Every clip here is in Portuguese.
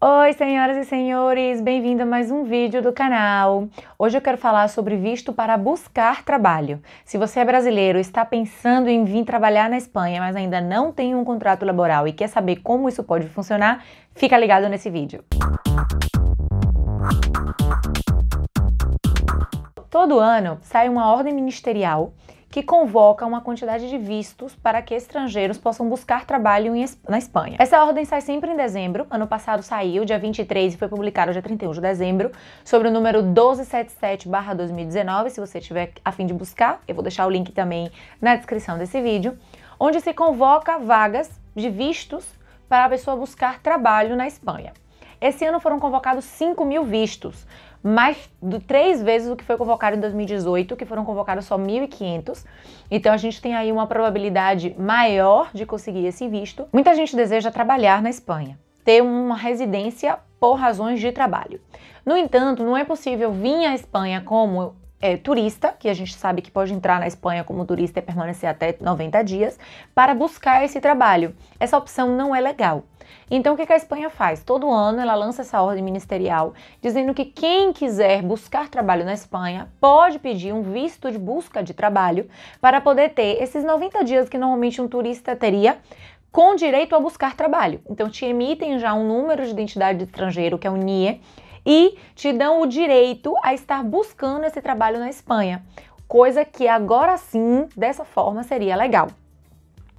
Oi, senhoras e senhores, bem-vindo a mais um vídeo do canal. Hoje eu quero falar sobre visto para buscar trabalho. Se você é brasileiro, e está pensando em vir trabalhar na Espanha, mas ainda não tem um contrato laboral e quer saber como isso pode funcionar, fica ligado nesse vídeo. Todo ano sai uma ordem ministerial que convoca uma quantidade de vistos para que estrangeiros possam buscar trabalho na Espanha. Essa ordem sai sempre em dezembro, ano passado saiu, dia 23 e foi publicada dia 31 de dezembro, sobre o número 1277-2019, se você tiver a fim de buscar, eu vou deixar o link também na descrição desse vídeo, onde se convoca vagas de vistos para a pessoa buscar trabalho na Espanha. Esse ano foram convocados 5 mil vistos, mais do, três vezes o que foi convocado em 2018, que foram convocados só 1.500. Então a gente tem aí uma probabilidade maior de conseguir esse visto. Muita gente deseja trabalhar na Espanha, ter uma residência por razões de trabalho. No entanto, não é possível vir à Espanha como é, turista, que a gente sabe que pode entrar na Espanha como turista e permanecer até 90 dias, para buscar esse trabalho. Essa opção não é legal. Então, o que a Espanha faz? Todo ano ela lança essa ordem ministerial dizendo que quem quiser buscar trabalho na Espanha pode pedir um visto de busca de trabalho para poder ter esses 90 dias que normalmente um turista teria com direito a buscar trabalho. Então, te emitem já um número de identidade de estrangeiro, que é o NIE, e te dão o direito a estar buscando esse trabalho na Espanha, coisa que agora sim, dessa forma, seria legal.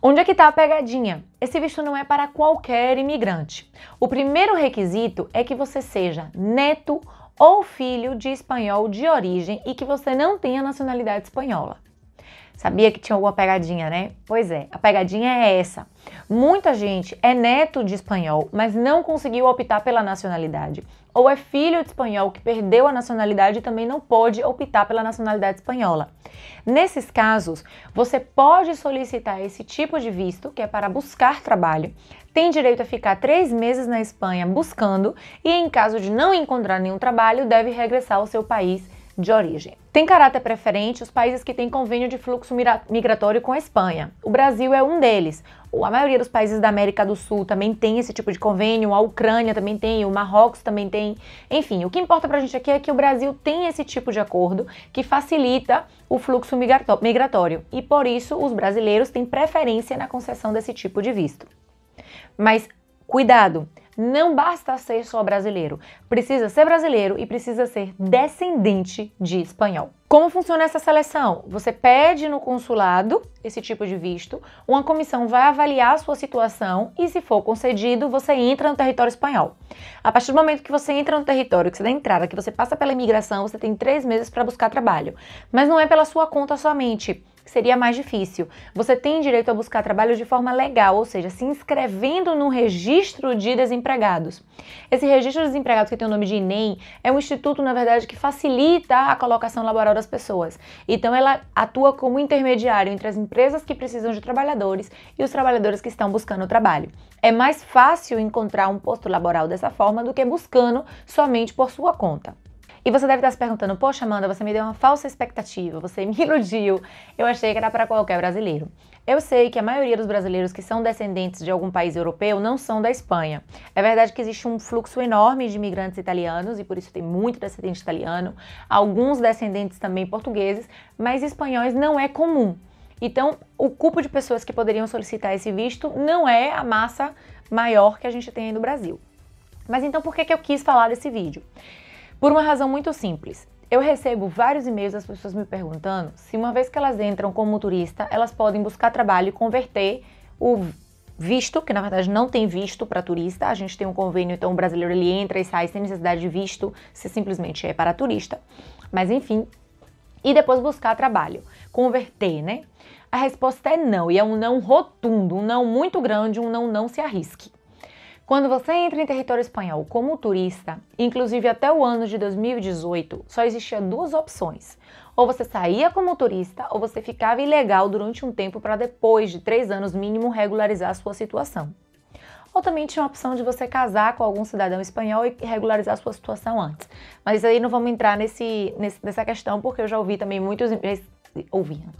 Onde é que está a pegadinha? Esse visto não é para qualquer imigrante. O primeiro requisito é que você seja neto ou filho de espanhol de origem e que você não tenha nacionalidade espanhola. Sabia que tinha alguma pegadinha, né? Pois é, a pegadinha é essa. Muita gente é neto de espanhol, mas não conseguiu optar pela nacionalidade. Ou é filho de espanhol que perdeu a nacionalidade e também não pôde optar pela nacionalidade espanhola. Nesses casos, você pode solicitar esse tipo de visto, que é para buscar trabalho, tem direito a ficar três meses na Espanha buscando e, em caso de não encontrar nenhum trabalho, deve regressar ao seu país de origem. Tem caráter preferente os países que têm convênio de fluxo migratório com a Espanha. O Brasil é um deles. A maioria dos países da América do Sul também tem esse tipo de convênio, a Ucrânia também tem, o Marrocos também tem. Enfim, o que importa pra gente aqui é que o Brasil tem esse tipo de acordo que facilita o fluxo migratório e por isso os brasileiros têm preferência na concessão desse tipo de visto. Mas cuidado! Não basta ser só brasileiro, precisa ser brasileiro e precisa ser descendente de espanhol. Como funciona essa seleção? Você pede no consulado esse tipo de visto, uma comissão vai avaliar a sua situação e, se for concedido, você entra no território espanhol. A partir do momento que você entra no território, que você dá entrada, que você passa pela imigração, você tem três meses para buscar trabalho. Mas não é pela sua conta somente seria mais difícil. Você tem direito a buscar trabalho de forma legal, ou seja, se inscrevendo no registro de desempregados. Esse registro de desempregados, que tem o nome de INEM, é um instituto, na verdade, que facilita a colocação laboral das pessoas. Então, ela atua como intermediário entre as empresas que precisam de trabalhadores e os trabalhadores que estão buscando trabalho. É mais fácil encontrar um posto laboral dessa forma do que buscando somente por sua conta. E você deve estar se perguntando: poxa, Amanda, você me deu uma falsa expectativa, você me iludiu, eu achei que era para qualquer brasileiro. Eu sei que a maioria dos brasileiros que são descendentes de algum país europeu não são da Espanha. É verdade que existe um fluxo enorme de imigrantes italianos e por isso tem muito descendente italiano, alguns descendentes também portugueses, mas espanhóis não é comum. Então, o cupo de pessoas que poderiam solicitar esse visto não é a massa maior que a gente tem aí no Brasil. Mas então, por que, que eu quis falar desse vídeo? Por uma razão muito simples. Eu recebo vários e-mails das pessoas me perguntando se uma vez que elas entram como turista, elas podem buscar trabalho e converter o visto, que na verdade não tem visto para turista, a gente tem um convênio, então o brasileiro ele entra e sai sem necessidade de visto, se simplesmente é para turista, mas enfim, e depois buscar trabalho, converter, né? A resposta é não, e é um não rotundo, um não muito grande, um não não se arrisque. Quando você entra em território espanhol como turista, inclusive até o ano de 2018, só existia duas opções. Ou você saía como turista, ou você ficava ilegal durante um tempo para depois de três anos mínimo regularizar a sua situação. Ou também tinha a opção de você casar com algum cidadão espanhol e regularizar a sua situação antes. Mas aí não vamos entrar nesse, nessa questão, porque eu já ouvi também muitos. Ouvi. Né?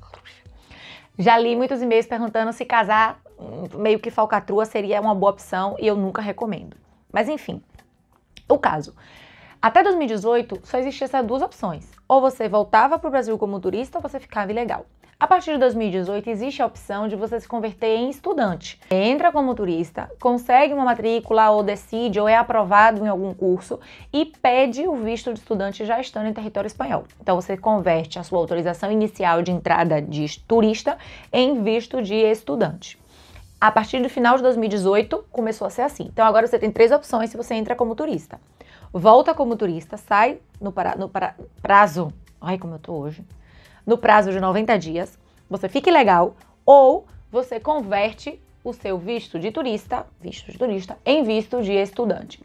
Já li muitos e-mails perguntando se casar hum, meio que falcatrua seria uma boa opção e eu nunca recomendo. Mas enfim, o caso. Até 2018 só existiam essas duas opções. Ou você voltava para o Brasil como turista ou você ficava ilegal. A partir de 2018, existe a opção de você se converter em estudante. Entra como turista, consegue uma matrícula ou decide ou é aprovado em algum curso e pede o visto de estudante já estando em território espanhol. Então você converte a sua autorização inicial de entrada de turista em visto de estudante. A partir do final de 2018, começou a ser assim. Então agora você tem três opções se você entra como turista. Volta como turista, sai no, para, no para, prazo. Ai, como eu tô hoje no prazo de 90 dias, você fique legal ou você converte o seu visto de turista, visto de turista, em visto de estudante.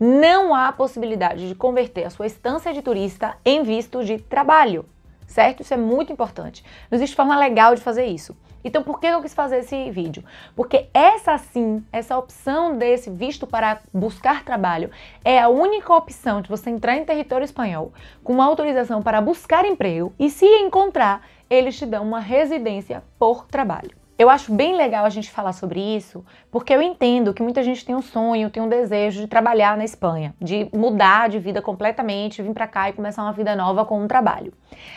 Não há possibilidade de converter a sua estância de turista em visto de trabalho, certo? Isso é muito importante. Não existe forma legal de fazer isso. Então, por que eu quis fazer esse vídeo? Porque essa sim, essa opção desse visto para buscar trabalho é a única opção de você entrar em território espanhol com uma autorização para buscar emprego e se encontrar, eles te dão uma residência por trabalho. Eu acho bem legal a gente falar sobre isso, porque eu entendo que muita gente tem um sonho, tem um desejo de trabalhar na Espanha, de mudar de vida completamente, vir para cá e começar uma vida nova com um trabalho.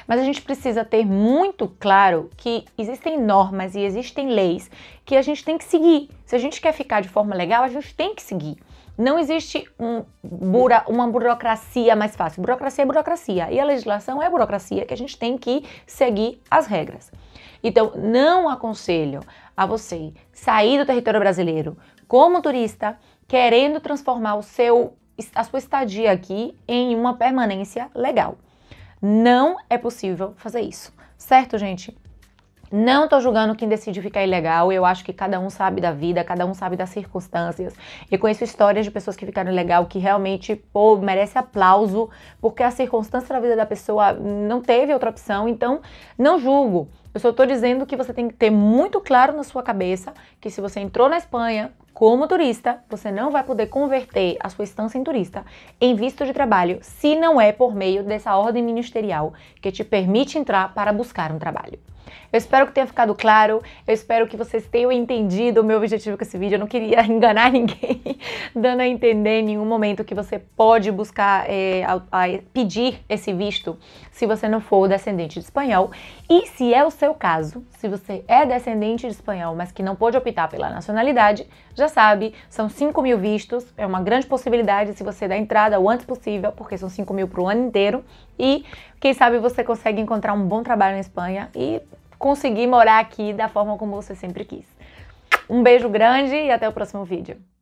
Mas a gente precisa ter muito claro que existem normas e existem leis que a gente tem que seguir. Se a gente quer ficar de forma legal, a gente tem que seguir. Não existe um bura, uma burocracia mais fácil. Burocracia é burocracia. E a legislação é burocracia que a gente tem que seguir as regras. Então, não aconselho a você sair do território brasileiro como turista, querendo transformar o seu, a sua estadia aqui em uma permanência legal. Não é possível fazer isso. Certo, gente? Não tô julgando quem decide ficar é ilegal, eu acho que cada um sabe da vida, cada um sabe das circunstâncias. Eu conheço histórias de pessoas que ficaram ilegal que realmente, pô, merece aplauso, porque a circunstância da vida da pessoa não teve outra opção, então não julgo. Eu só tô dizendo que você tem que ter muito claro na sua cabeça que se você entrou na Espanha, como turista, você não vai poder converter a sua estância em turista em visto de trabalho se não é por meio dessa ordem ministerial que te permite entrar para buscar um trabalho. Eu espero que tenha ficado claro, eu espero que vocês tenham entendido o meu objetivo com esse vídeo. Eu não queria enganar ninguém, dando a entender em nenhum momento que você pode buscar é, a, a pedir esse visto se você não for descendente de espanhol. E se é o seu caso, se você é descendente de espanhol, mas que não pôde optar pela nacionalidade, já sabe, são 5 mil vistos, é uma grande possibilidade se você der entrada o antes possível, porque são 5 mil para o ano inteiro. E quem sabe você consegue encontrar um bom trabalho na Espanha e conseguir morar aqui da forma como você sempre quis. Um beijo grande e até o próximo vídeo.